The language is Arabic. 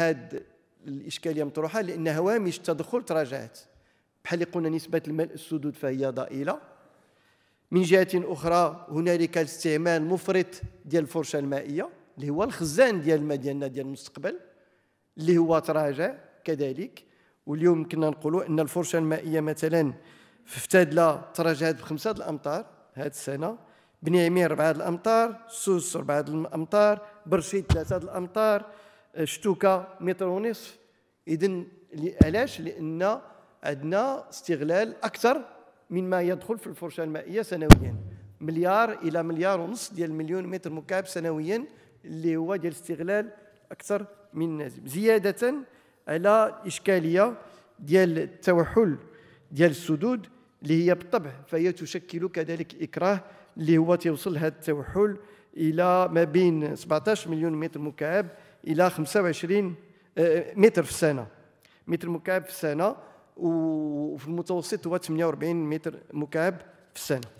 هذه الاشكاليه مطروحه لان هوامش التدخل تراجعت بحال اللي قلنا نسبه الملء السدود فهي ضئيله من جهه اخرى هنالك الاستعمال مفرط ديال الفرشه المائيه اللي هو الخزان ديال الماء ديالنا ديال المستقبل اللي هو تراجع كذلك واليوم كنا نقولوا ان الفرشه المائيه مثلا في فتادله تراجعت بخمسه الامتار هذه السنه عمير اربعه الامتار سوس اربعه الامتار برشيد ثلاثه الامتار شتوكا متر ونصف اذا علاش لان عندنا استغلال اكثر مما يدخل في الفرشه المائيه سنويا مليار الى مليار ونص ديال مليون متر مكعب سنويا اللي هو ديال استغلال اكثر من اللازم زياده على الاشكاليه ديال التوحل ديال السدود اللي هي بالطبع فهي تشكل كذلك اكراه اللي هو تيوصل هذا التوحل الى ما بين 17 مليون متر مكعب الى 25 آه، متر في السنه متر مكعب في السنه وفي المتوسط هو 48 متر مكعب في السنه